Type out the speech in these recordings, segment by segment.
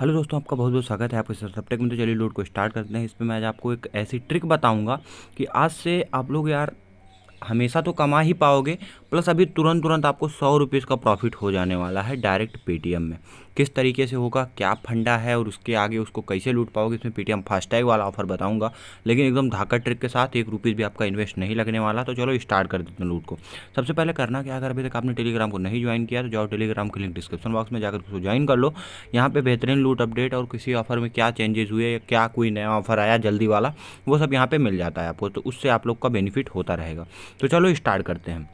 hello दोस्तों आपका बहुत बहुत स्वागत है आपके सब्टेक में तो चलिए लोड को स्टार्ट करते हैं इसमें मैं आज आपको एक ऐसी ट्रिक बताऊंगा कि आज से आप लोग यार हमेशा तो कमा ही पाओगे प्लस अभी तुरंत तुरंत आपको सौ रुपीज़ का प्रॉफिट हो जाने वाला है डायरेक्ट पेटीएम में किस तरीके से होगा क्या फंडा है और उसके आगे उसको कैसे लूट पाओगे इसमें पेटीएम फास्टैग वाला ऑफर बताऊँगा लेकिन एकदम धाका ट्रिक के साथ एक रुपीज़ भी आपका इन्वेस्ट नहीं लगने वाला तो चलो स्टार्ट कर देते हैं लूट को सबसे पहले करना क्या अगर अभी तक आपने टेलीग्राम को नहीं ज्वाइन किया तो जाओ टेलीग्राम के लिंक डिस्क्रिप्शन बॉक्स में जाकर उसको ज्वाइन कर लो यहाँ पर बेहतरीन लूट अपडेट और किसी ऑफर में क्या चेंजेस हुए क्या कोई नया ऑफर आया जल्दी वाला वो सब यहाँ पर मिल जाता है आपको तो उससे आप लोग का बेनिफिट होता रहेगा तो चलो स्टार्ट करते हैं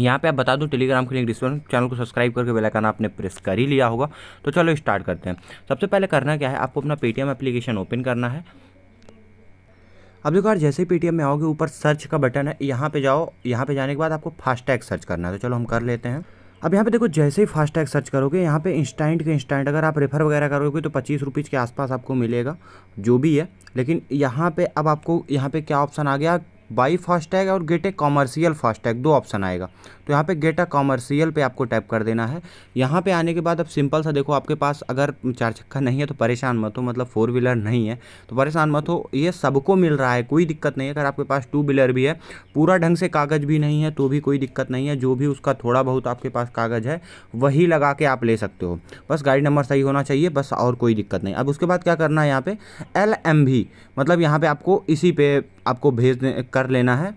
यहाँ पे आप बता दूँ टेलीग्राम के लिंक डिस्क्रिप्शन चैनल को सब्सक्राइब करके बेल आइकन आपने प्रेस कर ही लिया होगा तो चलो स्टार्ट करते हैं सबसे पहले करना क्या है आपको अपना पेटीएम एप्लीकेशन ओपन करना है अब देखो यार जैसे ही पेटीएम में आओगे ऊपर सर्च का बटन है यहाँ पे जाओ यहाँ पे जाने के बाद आपको फास्टैग सर्च करना है तो चलो हम कर लेते हैं अब यहाँ पे देखो जैसे ही फास्टैग सर्च करोगे यहाँ पे इंस्टेंट के इंस्टेंट अगर आप रेफर वगैरह करोगे तो पच्चीस रुपीज़ के आसपास आपको मिलेगा जो भी है लेकिन यहाँ पे अब आपको यहाँ पे क्या ऑप्शन आ गया बाई फास्टैग और गेट ए कॉमर्शियल फास्टैग दो ऑप्शन आएगा तो यहाँ पे गेट अ कॉमर्शियल पे आपको टैप कर देना है यहाँ पे आने के बाद अब सिंपल सा देखो आपके पास अगर चार चक्का नहीं है तो परेशान मत हो मतलब फोर व्हीलर नहीं है तो परेशान मत हो ये सबको मिल रहा है कोई दिक्कत नहीं है अगर आपके पास टू व्हीलर भी है पूरा ढंग से कागज़ भी नहीं है तो भी कोई दिक्कत नहीं है जो भी उसका थोड़ा बहुत आपके पास कागज़ है वही लगा के आप ले सकते हो बस गाड़ी नंबर सही होना चाहिए बस और कोई दिक्कत नहीं अब उसके बाद क्या करना है यहाँ पे एल मतलब यहाँ पे आपको इसी पे आपको भेज कर लेना है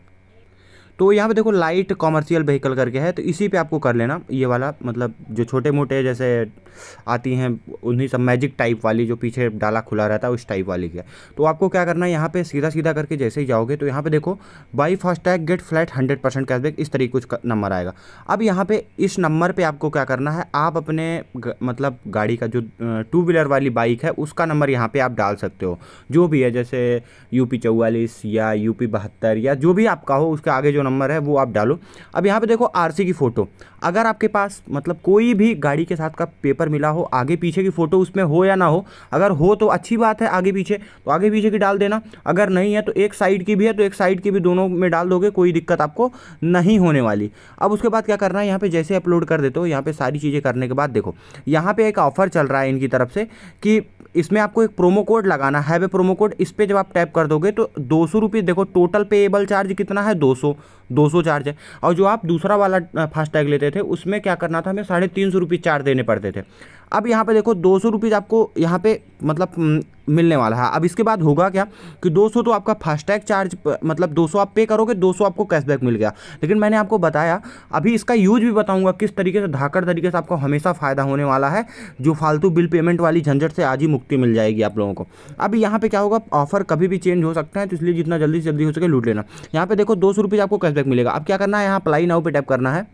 तो यहाँ पे देखो लाइट कॉमर्शियल व्हीकल करके है तो इसी पे आपको कर लेना ये वाला मतलब जो छोटे मोटे जैसे आती हैं उन्हीं सब मैजिक टाइप वाली जो पीछे डाला खुला रहता है उस टाइप वाली की तो आपको क्या करना है यहाँ पे सीधा सीधा करके जैसे ही जाओगे तो यहाँ पे देखो buy FASTag get flat hundred percent cashback इस तरीके कुछ नंबर आएगा अब यहाँ पे इस नंबर पे आपको क्या करना है आप अपने ग, मतलब गाड़ी का जो टू व्हीलर वाली बाइक है उसका नंबर यहाँ पर आप डाल सकते हो जो भी है जैसे यूपी चौवालीस या यूपी बहत्तर या जो भी आपका हो उसके आगे जो नंबर है वो आप डालो अब यहाँ पे देखो आरसी की फ़ोटो अगर आपके पास मतलब कोई भी गाड़ी के साथ का पेपर मिला हो आगे पीछे की फ़ोटो उसमें हो या ना हो अगर हो तो अच्छी बात है आगे पीछे तो आगे पीछे की डाल देना अगर नहीं है तो एक साइड की भी है तो एक साइड की भी दोनों में डाल दोगे कोई दिक्कत आपको नहीं होने वाली अब उसके बाद क्या करना है यहाँ पर जैसे अपलोड कर देते हो यहाँ पर सारी चीज़ें करने के बाद देखो यहाँ पर एक ऑफ़र चल रहा है इनकी तरफ से कि इसमें आपको एक प्रोमो कोड लगाना है वे प्रोमो कोड इस पर जब आप टैप कर दोगे तो दो सौ रुपये देखो टोटल पेएबल चार्ज कितना है दो सौ दो चार्ज है और जो आप दूसरा वाला फास्टैग लेते थे उसमें क्या करना था हमें साढ़े तीन सौ रुपये चार्ज देने पड़ते थे अब यहाँ पे देखो दो सौ रुपीज़ आपको यहाँ पे मतलब मिलने वाला है अब इसके बाद होगा क्या कि 200 तो आपका फास्टैग चार्ज मतलब 200 आप पे करोगे 200 आपको कैशबैक मिल गया लेकिन मैंने आपको बताया अभी इसका यूज भी बताऊंगा किस तरीके से धाकड़ तरीके से आपको हमेशा फ़ायदा होने वाला है जो फालतू बिल पेमेंट वाली झंझट से आज ही मुक्ति मिल जाएगी आप लोगों को अब यहाँ पर क्या होगा ऑफर कभी भी चेंज हो सकता है तो इसलिए जितना जल्दी से जल्दी हो सके लूट लेना यहाँ पर देखो दो आपको कैशबैक मिलेगा अब क्या करना है यहाँ अप्लाई नाउ पर टैप करना है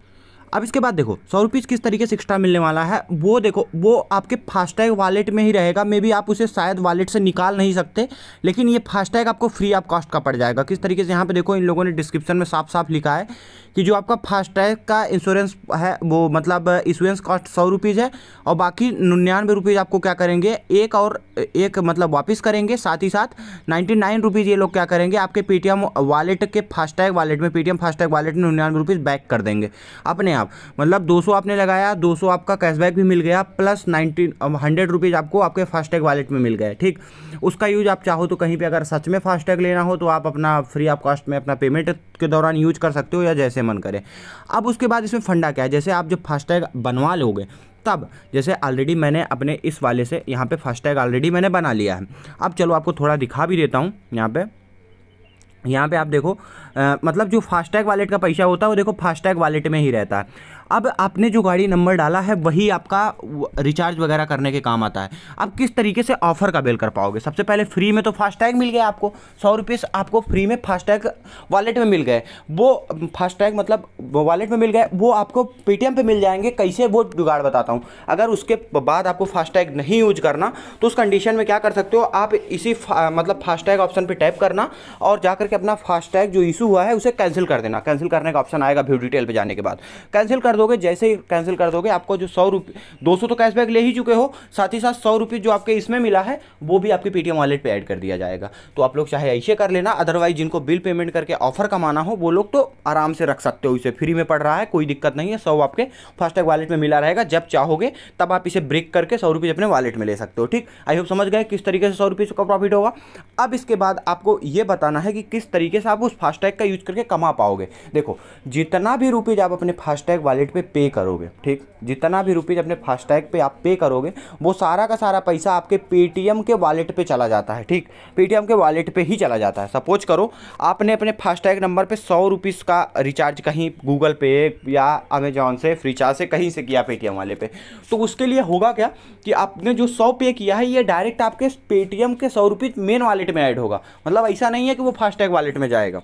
अब इसके बाद देखो सौ रुपीज़ किस तरीके से एक्स्ट्रा मिलने वाला है वो देखो वो आपके फास्टैग वालेट में ही रहेगा मे बी आप उसे शायद वालेट से निकाल नहीं सकते लेकिन ये फास्टैग आपको फ्री ऑफ कॉस्ट का पड़ जाएगा किस तरीके से यहाँ पे देखो इन लोगों ने डिस्क्रिप्शन में साफ साफ लिखा है कि जो आपका फास्टैग का इंश्योरेंस है वो मतलब इंश्योरेंस कॉस्ट सौ रुपीज़ है और बाकी निन्यानवे रुपीज़ आपको क्या करेंगे एक और एक मतलब वापस करेंगे साथ ही साथ नाइन्टी नाइन रुपीज़ ये लोग क्या करेंगे आपके पेटीएम वालेट के फास्टैग वालेट में पेटीएम फास्टैग वालेट में निन्यानवे रुपीज़ बैक कर देंगे अपने आप मतलब 200 आपने लगाया 200 आपका कैशबैक भी मिल गया प्लस नाइनटीन हंड्रेड रुपीज़ आपको आपके फास्टैग वॉलेट में मिल गए ठीक उसका यूज आप चाहो तो कहीं पर अगर सच में फास्टैग लेना हो तो आप अपना फ्री ऑफ कॉस्ट में अपना पेमेंट के दौरान यूज कर सकते हो या जैसे मन करे अब उसके बाद इसमें फंडा क्या है जैसे आप जब फास्टैग बनवा लोगे तब जैसे ऑलरेडी मैंने अपने इस वाले से यहाँ पे फास्टैग ऑलरेडी मैंने बना लिया है अब चलो आपको थोड़ा दिखा भी देता हूँ यहाँ पे यहाँ पे आप देखो आ, मतलब जो फास्टैग वालेट का पैसा होता है वो देखो फास्टैग वालेट में ही रहता है अब आपने जो गाड़ी नंबर डाला है वही आपका रिचार्ज वगैरह करने के काम आता है अब किस तरीके से ऑफर का बेल कर पाओगे सबसे पहले फ्री में तो फास्टैग मिल गया आपको सौ रुपये आपको फ्री में फास्टैग वॉलेट में मिल गए वो फास्टैग मतलब वॉलेट में मिल गए वो आपको पेटीएम पर मिल जाएंगे कैसे वो जुगाड़ बताता हूँ अगर उसके बाद आपको फास्टैग नहीं यूज करना तो उस कंडीशन में क्या कर सकते हो आप इसी फा, मतलब फास्टैग ऑप्शन पर टैप करना और जा करके अपना फास्टैग जो इशू हुआ है उसे कैंसिल कर देना कैंसिल करने का ऑप्शन आएगा व्यू डिटेल पर जाने के बाद कैंसिल कर दोगे जैसे ही कैंसिल कर दोगे आपको जो सौ रुपये दो सौ तो कैशबैक ले ही चुके हो साथ ही साथ सौ रुपये जो आपके इसमें मिला है वो भी आपके पेटीएम वॉलेट पे ऐड कर दिया जाएगा तो आप लोग चाहे ऐसे कर लेना अदरवाइज जिनको बिल पेमेंट करके ऑफर कमाना हो वो लोग तो आराम से रख सकते हो इसे फ्री में पड़ रहा है कोई दिक्कत नहीं है सौ आपके फास्टैग वॉलेट में मिला रहेगा जब चाहोगे तब आप इसे ब्रेक करके सौ रुपये अपने वॉलेट में ले सकते हो ठीक आई होप समझ गए किस तरीके से सौ रुपये का प्रॉफिट होगा अब इसके बाद आपको ये बताना है कि किस तरीके से आप उस फास्टैग का यूज करके कमा पाओगे देखो जितना भी रुपीज़ आप अपने फास्टैग वॉलेट वॉलेट पे पे करोगे ठीक जितना भी रुपीज़ अपने फास्टैग पे आप पे करोगे वो सारा का सारा पैसा आपके पेटीएम के वॉलेट पे चला जाता है ठीक पेटीएम के वॉलेट पे ही चला जाता है सपोज करो आपने अपने फास्टैग नंबर पे सौ रुपीज़ का रिचार्ज कहीं गूगल पे या अमेजोन से फ्रीचार्ज से कहीं से किया पेटीएम वाले पे तो उसके लिए होगा क्या कि आपने जो सौ पे किया है ये डायरेक्ट आपके पेटीएम के सौ रुपीज़ मेन वॉलेट में ऐड होगा मतलब ऐसा नहीं है कि वो फास्टैग वॉलेट में जाएगा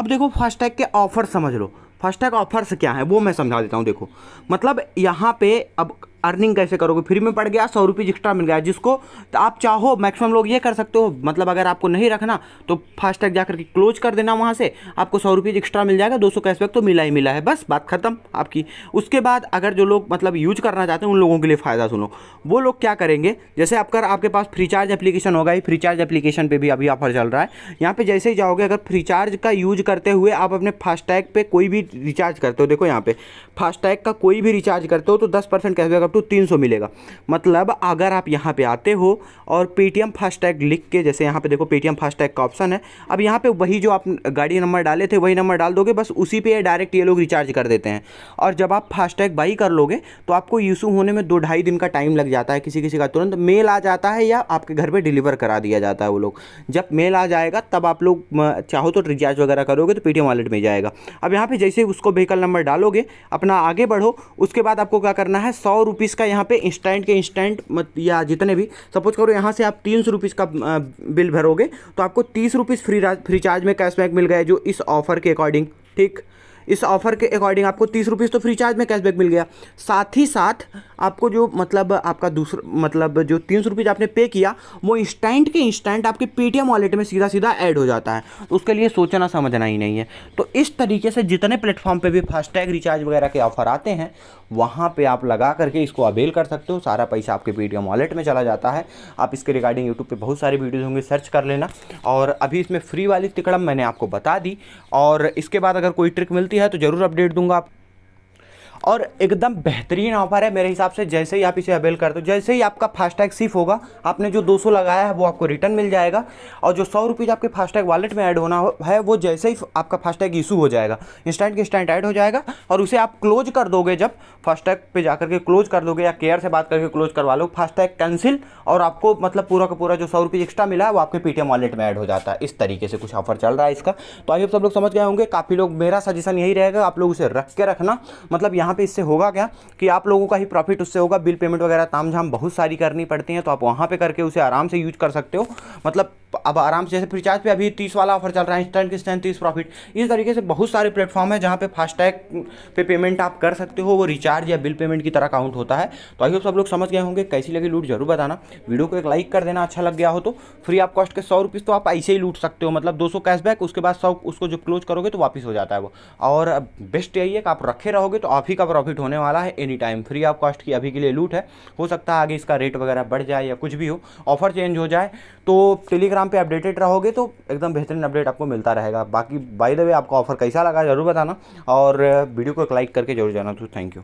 अब देखो फास्टैग के ऑफर समझ लो फास्टैग ऑफर्स क्या है वो मैं समझा देता हूँ देखो मतलब यहाँ पे अब अर्निंग कैसे करोगे फ्री में पड़ गया सौ रुपीज़ एक्स्ट्रा मिल गया जिसको तो आप चाहो मैक्सिमम लोग ये कर सकते हो मतलब अगर आपको नहीं रखना तो फास्टैग जा करके क्लोज कर देना वहाँ से आपको सौ रुपीज़ एक्स्ट्रा मिल जाएगा दो सौ कैशबैक तो मिला ही मिला है बस बात खत्म आपकी उसके बाद अगर जो लोग मतलब यूज करना चाहते हैं उन लोगों के लिए फ़ायदा सुनो वो लोग क्या करेंगे जैसे आपका आपके पास फ्री चार्ज एप्लीकेशन होगा ही फ्री चार्ज एप्लीकेशन पर भी अभी ऑफर चल रहा है यहाँ पर जैसे ही जाओगे अगर फ्री चार्ज का यूज करते हुए आप अपने फास्टैग पर कोई भी रिचार्ज करते हो देखो यहाँ पर फास्टैग का कोई भी रिचार्ज करते हो तो दस परसेंट कैशबैक टू तीन सौ मिलेगा मतलब अगर आप यहाँ पे आते हो और पेटीएम फास्टैग लिख के जैसे यहाँ पे देखो पेटीएम फास्टैग का ऑप्शन है अब यहाँ पे वही जो आप गाड़ी नंबर डाले थे वही नंबर डाल दोगे बस उसी पे डायरेक्ट ये लोग रिचार्ज कर देते हैं और जब आप फास्टैग बाई कर लोगे तो आपको यूसू होने में दो ढाई दिन का टाइम लग जाता है किसी किसी का तुरंत मेल आ जाता है या आपके घर पर डिलीवर करा दिया जाता है वो लोग जब मेल आ जाएगा तब आप लोग चाहो तो रिचार्ज वगैरह करोगे तो पेटीएम वॉलेट में जाएगा अब यहाँ पर जैसे उसको व्हीकल नंबर डालोगे अपना आगे बढ़ो उसके बाद आपको क्या करना है सौ रुपीज़ का यहाँ पे इंस्टेंट के इंस्टेंट मत या जितने भी सपोज करो यहाँ से आप तीन सौ रुपीज़ का बिल भरोगे तो आपको तीस रुपीज़ फ्री फ्री चार्ज में कैशबैक मिल गया जो इस ऑफर के अकॉर्डिंग ठीक इस ऑफर के अकॉर्डिंग आपको तीस रुपीज़ तो फ्री चार्ज में कैशबैक मिल गया साथ ही साथ आपको जो मतलब आपका दूसरा मतलब जो तीन सौ रुपीज़ आपने पे किया वो इंस्टेंट के इंस्टेंट आपके पेटीएम वॉलेट में सीधा सीधा ऐड हो जाता है तो उसके लिए सोचना समझना ही नहीं है तो इस तरीके से जितने प्लेटफॉर्म पर भी फास्टैग रिचार्ज वगैरह के ऑफर आते हैं वहाँ पर आप लगा करके इसको अवेल कर सकते हो सारा पैसा आपके पेटीएम वॉलेट में चला जाता है आप इसके रिगार्डिंग यूट्यूब पर बहुत सारी वीडियोज़ होंगे सर्च कर लेना और अभी इसमें फ्री वाली तिकड़म मैंने आपको बता दी और इसके बाद अगर कोई ट्रिक मिलती है तो जरूर अपडेट दूंगा आप और एकदम बेहतरीन ऑफर है मेरे हिसाब से जैसे ही आप इसे अवेल कर दो जैसे ही आपका फास्टैग सिफ होगा आपने जो 200 लगाया है वो आपको रिटर्न मिल जाएगा और जो सौ रुपीज़ आपके फास्टैग वॉलेट में ऐड होना है वो जैसे ही आपका फास्टैग इशू हो जाएगा इंस्टेंट के इंस्टेंट ऐड हो जाएगा और उसे आप क्लोज कर दोगे जब फास्टैग पे जा करके क्लोज कर दोगे या केयर से बात करके क्लोज करवा लो फास्टैग कैंसिल और आपको मतलब पूरा का पूरा जो सौ रुपीज़ एक्स्ट्रा मिला है वो आपके पेटीएम वॉलेट में ऐड हो जाता है इस तरीके से कुछ ऑफर चल रहा है इसका तो आइए सब लोग समझ गए होंगे काफ़ी लोग मेरा सजेशन यही रहेगा आप लोग उसे रख के रखना मतलब यहाँ यहाँ पे इससे होगा क्या कि आप लोगों का ही प्रॉफिट उससे होगा बिल पेमेंट वगैरह तामझाम बहुत सारी करनी पड़ती हैं तो आप वहाँ पर करके उसे आराम से यूज कर सकते हो मतलब अब आराम से जैसे फ्रीचार्ज पे अभी तीस वाला ऑफर चल रहा है इंस्टेंट इंस्टेंट तीस प्रॉफिट इस तरीके से बहुत सारे प्लेटफॉर्म है जहाँ पे फास्टैग पे पेमेंट आप कर सकते हो वो रिचार्ज या बिल पेमेंट की तरह काउंट होता है तो आइए सब लोग समझ गए होंगे कैसी लगी लूट जरूर बताना वीडियो को एक लाइक कर देना अच्छा लग गया हो तो फ्री आप कॉस्ट के सौ तो आप ऐसे ही लूट सकते हो मतलब दो कैशबैक उसके बाद सौ उसको जब क्लोज करोगे तो वापस हो जाता है वो और बेस्ट यही है कि आप रखे रहोगे तो आप ही का प्रॉफिट होने वाला है any time free of cost की अभी के लिए लूट है हो सकता है आगे इसका रेट वगैरह बढ़ जाए या कुछ भी हो ऑफर चेंज हो जाए तो टेलीग्राम इंस्टाग्राम पे अपडेटेड रहोगे तो एकदम बेहतरीन अपडेट आपको मिलता रहेगा बाकी बाय द वे आपका ऑफर कैसा लगा ज़रूर बताना और वीडियो को लाइक करके जरूर जाना तो थैंक यू